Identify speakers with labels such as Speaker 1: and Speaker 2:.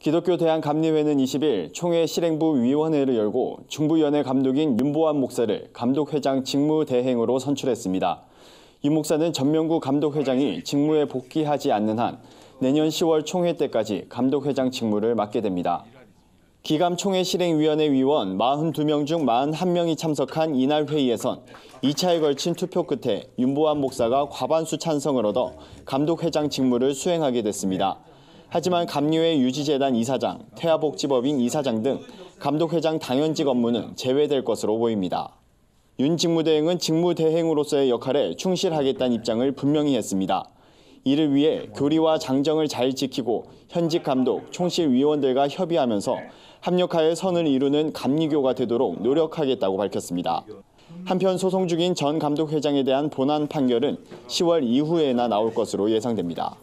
Speaker 1: 기독교 대한감리회는 20일 총회 실행부 위원회를 열고 중부연회 감독인 윤보환 목사를 감독회장 직무대행으로 선출했습니다. 윤 목사는 전명구 감독회장이 직무에 복귀하지 않는 한 내년 10월 총회 때까지 감독회장 직무를 맡게 됩니다. 기감총회 실행위원회 위원 42명 중 41명이 참석한 이날 회의에선 2차에 걸친 투표 끝에 윤보환 목사가 과반수 찬성을 얻어 감독회장 직무를 수행하게 됐습니다. 하지만 감리회 유지재단 이사장, 태아복지법인 이사장 등 감독회장 당연직 업무는 제외될 것으로 보입니다. 윤 직무대행은 직무대행으로서의 역할에 충실하겠다는 입장을 분명히 했습니다. 이를 위해 교리와 장정을 잘 지키고 현직 감독, 총실위원들과 협의하면서 합력하여 선을 이루는 감리교가 되도록 노력하겠다고 밝혔습니다. 한편 소송 중인 전 감독 회장에 대한 본안 판결은 10월 이후에나 나올 것으로 예상됩니다.